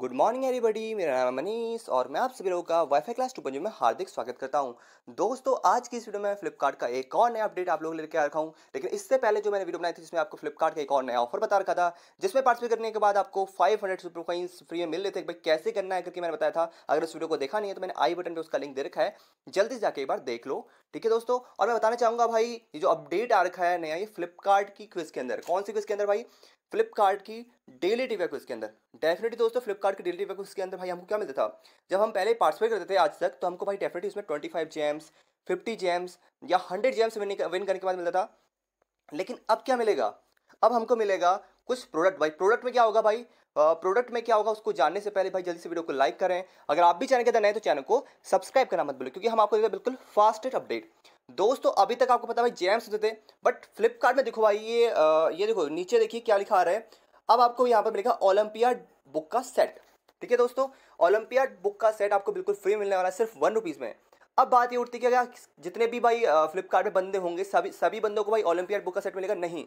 good morning everybody मेरा नाम है मनीष और मैं आप सभी लोगों का वाईफाई क्लास टू पंजू में हार्दिक स्वागत करता हूं दोस्तों आज की इस वीडियो में फ्लिपकार्ट का एक और नया अपडेट आप लोग लेकर आ रखा हूं लेकिन इससे पहले जो मैंने वीडियो बनाई थी जिसमें आपको फ्लिपकार्ट का एक और नया ऑफर बता रखा था जिसमें पार्टिसिपेट करने के बाद आपको फाइव हंड्रेड सुपर फ्री में मिल रहे थे भाई कैसे करना है करके मैंने बताया था अगर इस वीडियो को देखा नहीं है तो मैंने आई बटन पर उसका लिंक दे रखा है जल्दी से जाकर एक बार देख लो ठीक है दोस्तों और मैं बताना चाहूंगा भाई ये जो अपडेट आ रखा है नया ये फ्लिपकार्ट की क्विज के अंदर कौन सी क्विज के अंदर भाई फ्लिपकार्ट की डेली टी क्विज के अंदर डेफिनेटली दोस्तों फ्लिपकार्ट की डेली टी क्विज के अंदर भाई हमको क्या मिलता था जब हम पहले पार्टिसिपेट करते थे आज तक तो हमको भाई डेफिनेटली उसमें twenty five gems fifty gems या हंड्रेड जेम्स विन करने के बाद मिलता था लेकिन अब क्या मिलेगा अब हमको मिलेगा कुछ प्रोडक्ट भाई प्रोडक्ट में क्या होगा भाई प्रोडक्ट में क्या होगा उसको जानने से पहले भाई जल्दी से वीडियो को लाइक करें अगर आप भी चैनल के अंदर नए तो चैनल को सब्सक्राइब करना मत बोले क्योंकि हम आपको देते हैं बिल्कुल फास्टेस्ट अपडेट दोस्तों अभी तक आपको पता भाई जेम्स होते थे बट फ्लिपकार्ट में देखो भाई ये ये देखो नीचे देखिए क्या लिखा रहा है अब आपको यहाँ पर मिलेगा ओलंपिया बुक का सेट ठीक है दोस्तों ओलंपिया बुक का सेट आपको बिल्कुल फ्री मिलने वाला है सिर्फ वन रुपीज़ में अब बात ये उठती है कि जितने भी भाई फ्लिपकार्ट में बंदे होंगे सभी सभी बंदों को भाई ओलंपियाड बुक का सेट मिलेगा नहीं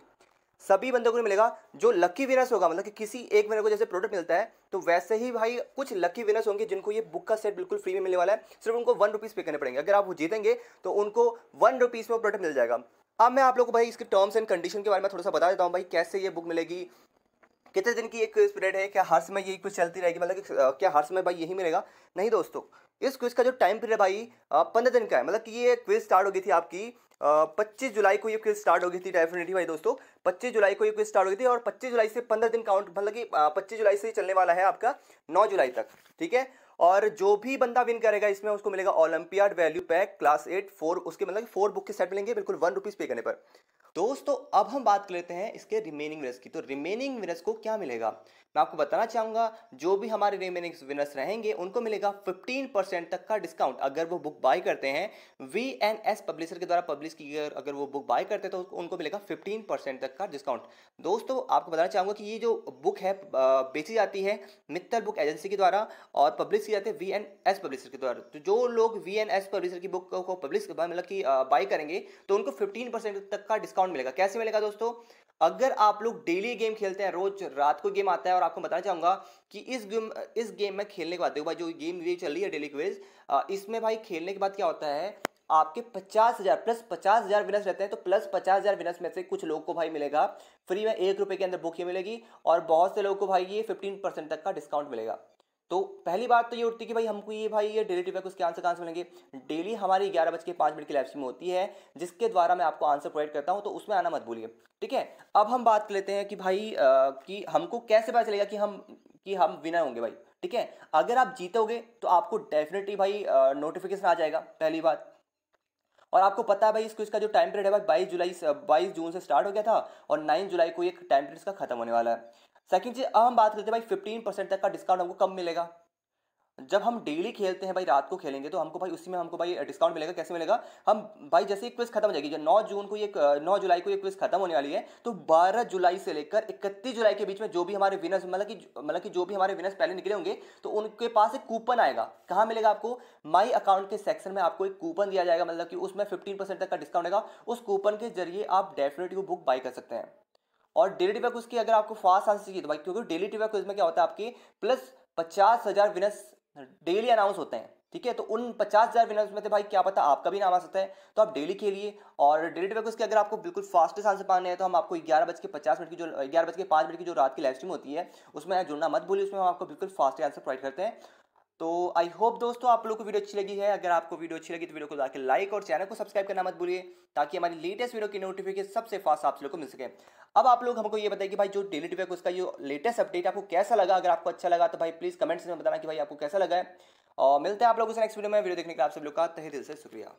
सभी बंदों को मिलेगा जो लकी विनर्स होगा मतलब कि किसी एक विनर को जैसे प्रोडक्ट मिलता है तो वैसे ही भाई कुछ लकी विनर्स होंगे जिनको ये बुक का सेट बिल्कुल फ्री में मिलने वाला है सिर्फ उनको वन रुपीज़ पे करने पड़ेंगे अगर आप वो जीतेंगे तो उनको वन रुपीज़ में प्रोडक्ट मिल जाएगा अब मैं आप लोग को भाई इसके टर्म्स एंड कंडीशन के बारे में थोड़ा सा बता देता हूँ भाई कैसे ये बुक मिलेगी कितने दिन की एक क्विज पीरियड है क्या हर समय यही क्विज चलती रहेगी मतलब क्या हर समय भाई यही मिलेगा नहीं दोस्तों इस क्विज का जो टाइम पीरियड भाई पंद्रह दिन का है मतलब कि ये क्विज स्टार्ट हो गई थी आपकी पच्चीस जुलाई को ये क्विज स्टार्ट हो गई थी डेफिनेटली भाई दोस्तों पच्चीस जुलाई को ये क्विज स्टार्ट हो गई थी और पच्चीस जुलाई से पंद्रह दिन काउंट मतलब कि पच्चीस जुलाई से चलने वाला है आपका नौ जुलाई तक ठीक है और जो भी बंदा विन करेगा इसमें उसको मिलेगा olympiad value pack class eight four उसके मतलब फोर बुक के सेट मिलेंगे बिल्कुल वन रुपीज़ पे करने पर दोस्तों अब हम बात कर लेते हैं इसके रिमेनिंग विनर्स की तो रिमेनिंग विनर्स को क्या मिलेगा मैं आपको बताना चाहूंगा जो भी हमारे रिमेनिंग विनर्स रहेंगे उनको मिलेगा 15 परसेंट तक का डिस्काउंट अगर वो बुक बाय करते हैं वी एन एस पब्लिशर के द्वारा पब्लिश की अगर वो बुक बाय करते हैं तो उनको मिलेगा फिफ्टीन परसेंट तक का डिस्काउंट दोस्तों आपको बताना चाहूंगा कि ये जो बुक है बेची जाती है मित्तल बुक एजेंसी के द्वारा और पब्लिश की जाती है वी एन एस पब्लिशर के द्वारा तो जो लोग वी एन एस पब्लिशर की बुक को पब्लिश मतलब कि बाई करेंगे तो उनको फिफ्टीन तक का डिस्काउंट डिस्काउंट मिलेगा कैसे मिलेगा दोस्तों अगर आप लोग डेली गेम खेलते हैं रोज रात को गेम आता है और आपको बताना चाहूंगा कि इस गेम इस गेम में खेलने के बाद देखो भाई जो गेम ये चल रही है डेली क्विज इसमें भाई खेलने के बाद क्या होता है आपके पचास हज़ार प्लस पचास हज़ार विनर्स रहते हैं तो प्लस पचास हज़ार विनर्स में से कुछ लोगों को भाई मिलेगा फ्री में एक रुपए के अंदर बुक ही मिलेगी और बहुत से लोगों को भाई ये फिफ्टीन परसेंट तक का डिस्काउंट मिलेगा तो पहली बात तो ये उठती है कि भाई हमको ये भाई ये डेरिवेटिव है उसके आंसर कहाँ से मिलेंगे डेली हमारी ग्यारह बज के पाँच मिनट की लाइफ में होती है जिसके द्वारा मैं आपको आंसर प्रोवाइड करता हूँ तो उसमें आना मत भूलिए ठीक है अब हम बात कर लेते हैं कि भाई आ, कि हमको कैसे पता चलेगा कि हम कि हम विनर होंगे भाई ठीक है अगर आप जीतोगे तो आपको डेफिनेटली भाई नोटिफिकेशन आ जाएगा पहली बात और आपको पता है भाई इसको इसका जो टाइम पीरियड है भाई बाईस जुलाई बाईस जून से स्टार्ट हो गया था और नाइन जुलाई को एक टाइम पीरियड इसका खत्म होने वाला है सेकंड चीज़ अब हम बात करते हैं भाई फिफ्टीन परसेंट तक का डिस्काउंट हमको कब मिलेगा जब हम डेली खेलते हैं भाई रात को खेलेंगे तो हमको भाई उसी में हमको भाई डिस्काउंट मिलेगा कैसे मिलेगा हम भाई जैसे क्विज खत्म हो जाएगी जब नौ जून को ये नौ जुलाई को ये क्विज खत्म होने वाली है तो बारह जुलाई से लेकर इकतीस जुलाई के बीच में जो भी हमारे विनर्स मतलब कि मतलब कि जो भी हमारे विनर्स पहले निकले होंगे तो उनके पास एक कूपन आएगा कहाँ मिलेगा आपको माई अकाउंट के सेक्शन में आपको एक कूपन दिया जाएगा मतलब कि उसमें फिफ्टीन परसेंट तक का डिस्काउंट आएगा उस कूपन के जरिए आप डेफिनेटली वो बुक बाई कर सकते हैं और डेली डिवा क्विज की अगर आपको फास्ट आंसर चाहिए तो भाई क्योंकि डेली डिवा क्विज में क्या होता है आपके प्लस पचास हज़ार विनर्स डेली अनाउंस होते हैं ठीक है तो उन पचास हज़ार विनर्स में थे भाई क्या पता आपका भी नाम आ सकता है तो आप डेली के लिए और डेली टॉपिक्स के अगर आपको बिल्कुल फास्टेस्ट आंसर पाने हैं तो हम आपको ग्यारह बज के पचास मिनट की जो ग्यारह बज के पाँच मिनट की जो रात की लाइव स्ट्रीम होती है उसमें जुड़ना मत भूलिए उसमें हम आपको बिल्कुल फास्ट आंसर प्रोवाइड करते हैं तो आई होप दोस्तों आप लोगों को वीडियो अच्छी लगी है अगर आपको वीडियो अच्छी लगी तो वीडियो को जाकर लाइक और चैनल को सब्सक्राइब करना मत भूलिए ताकि हमारी लेटेस्ट वीडियो की नोटिफिकेशन सबसे फास्ट आप लोग को मिल सके अब आप लोग हमको ये बताइए कि भाई जो डेली टॉपिक उसका जो लेटेस्ट अपडेट आपको कैसा लगा अगर आपको अच्छा लगा तो भाई प्लीज़ कमेंट्स में बताना कि भाई आपको कैसा लगा है और मिलते हैं आप लोगों से नेक्स्ट वीडियो में वीडियो देखने लिए आप सब लोग का तहे दिल से शुक्रिया